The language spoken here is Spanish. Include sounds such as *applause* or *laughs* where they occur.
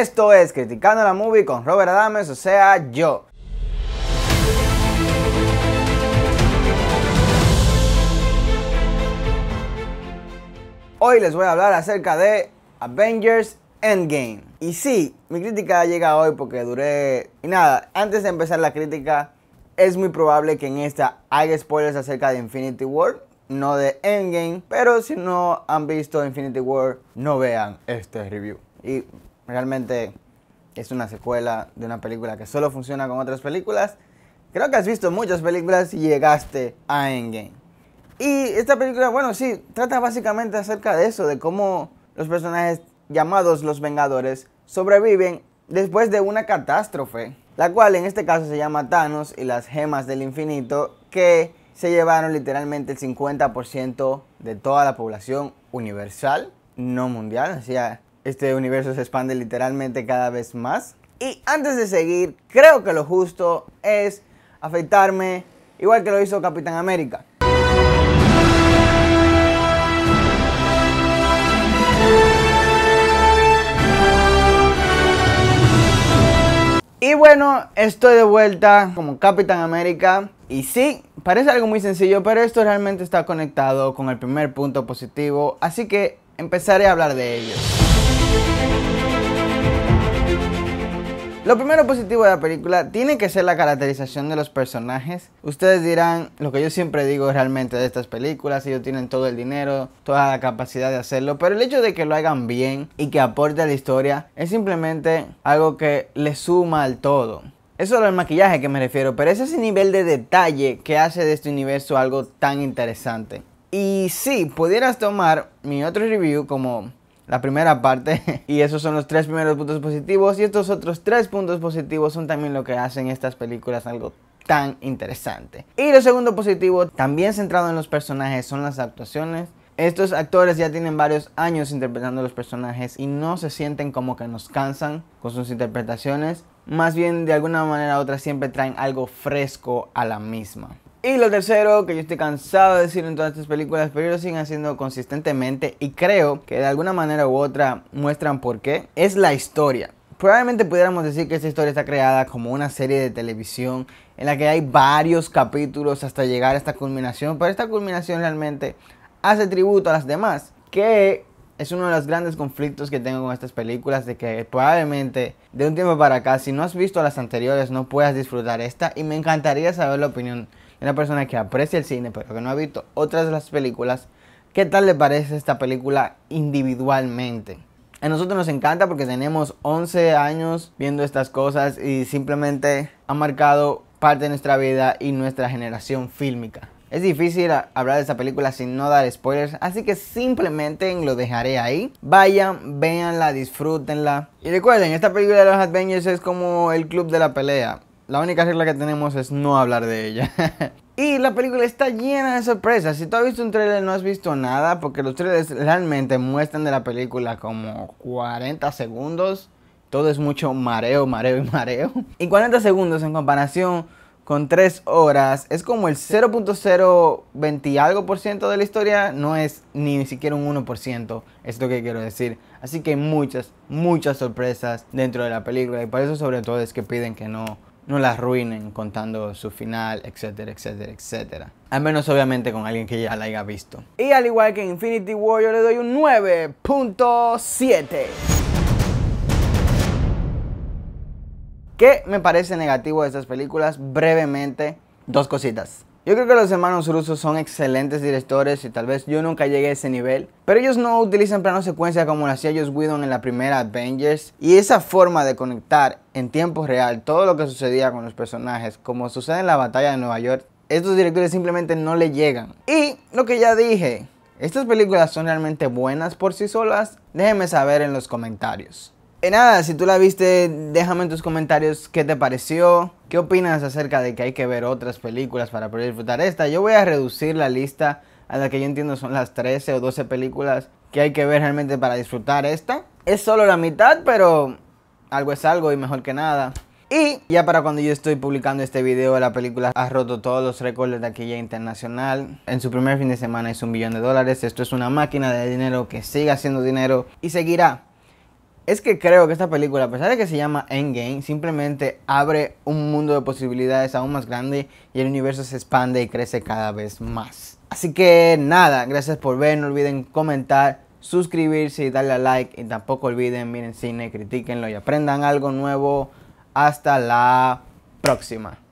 Esto es Criticando la Movie con Robert Adams, o sea, yo. Hoy les voy a hablar acerca de Avengers Endgame. Y sí, mi crítica llega hoy porque duré... Y nada, antes de empezar la crítica, es muy probable que en esta haya spoilers acerca de Infinity War, no de Endgame, pero si no han visto Infinity War, no vean este review. Y Realmente es una secuela de una película que solo funciona con otras películas. Creo que has visto muchas películas y llegaste a Endgame. Y esta película, bueno, sí, trata básicamente acerca de eso, de cómo los personajes llamados los Vengadores sobreviven después de una catástrofe, la cual en este caso se llama Thanos y las gemas del infinito, que se llevaron literalmente el 50% de toda la población universal, no mundial, o sea, este universo se expande literalmente cada vez más. Y antes de seguir, creo que lo justo es afeitarme igual que lo hizo Capitán América. Y bueno, estoy de vuelta como Capitán América. Y sí, parece algo muy sencillo, pero esto realmente está conectado con el primer punto positivo, así que empezaré a hablar de ellos. Lo primero positivo de la película tiene que ser la caracterización de los personajes. Ustedes dirán lo que yo siempre digo realmente de estas películas, ellos tienen todo el dinero, toda la capacidad de hacerlo, pero el hecho de que lo hagan bien y que aporte a la historia es simplemente algo que le suma al todo. Eso es el maquillaje que me refiero, pero es ese nivel de detalle que hace de este universo algo tan interesante. Y si pudieras tomar mi otro review como la primera parte. *laughs* Y esos son los tres primeros puntos positivos. Y estos otros tres puntos positivos son también lo que hacen estas películas algo tan interesante. Y lo segundo positivo, también centrado en los personajes, son las actuaciones. Estos actores ya tienen varios años interpretando los personajes y no se sienten como que nos cansan con sus interpretaciones. Más bien, de alguna manera u otra, siempre traen algo fresco a la misma. Y lo tercero, que yo estoy cansado de decir en todas estas películas, pero lo siguen haciendo consistentemente y creo que de alguna manera u otra muestran por qué, es la historia. Probablemente pudiéramos decir que esta historia está creada como una serie de televisión en la que hay varios capítulos hasta llegar a esta culminación, pero esta culminación realmente hace tributo a las demás, que es uno de los grandes conflictos que tengo con estas películas, de que probablemente de un tiempo para acá, si no has visto las anteriores, no puedas disfrutar esta y me encantaría saber la opinión una persona que aprecia el cine, pero que no ha visto otras de las películas, ¿qué tal le parece esta película individualmente? A nosotros nos encanta porque tenemos 11 años viendo estas cosas y simplemente ha marcado parte de nuestra vida y nuestra generación fílmica. Es difícil hablar de esta película sin no dar spoilers, así que simplemente lo dejaré ahí. Vayan, véanla, disfrútenla. Y recuerden, esta película de los Avengers es como el club de la pelea la única regla que tenemos es no hablar de ella. *laughs* y la película está llena de sorpresas. Si tú has visto un trailer no has visto nada, porque los trailers realmente muestran de la película como 40 segundos. Todo es mucho mareo, mareo y mareo. *laughs* Y 40 segundos en comparación con 3 horas es como el 0.020 algo por ciento de la historia, no es ni siquiera un 1%, es lo que quiero decir. Así que muchas, muchas sorpresas dentro de la película y por eso sobre todo es que piden que no no la arruinen contando su final, etcétera, etcétera, etcétera. Al menos obviamente con alguien que ya la haya visto. Y al igual que Infinity War, yo le doy un 9.7. ¿Qué me parece negativo de estas películas? Brevemente, dos cositas. Yo creo que los hermanos rusos son excelentes directores y tal vez yo nunca llegué a ese nivel, pero ellos no utilizan plano secuencia como lo hacía Joss Whedon en la primera Avengers y esa forma de conectar en tiempo real todo lo que sucedía con los personajes, como sucede en la batalla de Nueva York, estos directores simplemente no le llegan. Y lo que ya dije, estas películas son realmente buenas por sí solas, déjenme saber en los comentarios. Y eh, nada, si tú la viste, déjame en tus comentarios qué te pareció, qué opinas acerca de que hay que ver otras películas para poder disfrutar esta. Yo voy a reducir la lista a la que yo entiendo son las 13 o 12 películas que hay que ver realmente para disfrutar esta. Es solo la mitad, pero algo es algo y mejor que nada. Y ya para cuando yo estoy publicando este video, la película ha roto todos los récords de taquilla internacional. En su primer fin de semana hizo un billón de dólares. Esto es una máquina de dinero que sigue haciendo dinero y seguirá es que creo que esta película, a pesar de que se llama Endgame, simplemente abre un mundo de posibilidades aún más grande y el universo se expande y crece cada vez más. Así que nada, gracias por ver, no olviden comentar, suscribirse y darle a like y tampoco olviden, miren cine, critiquenlo y aprendan algo nuevo. Hasta la próxima.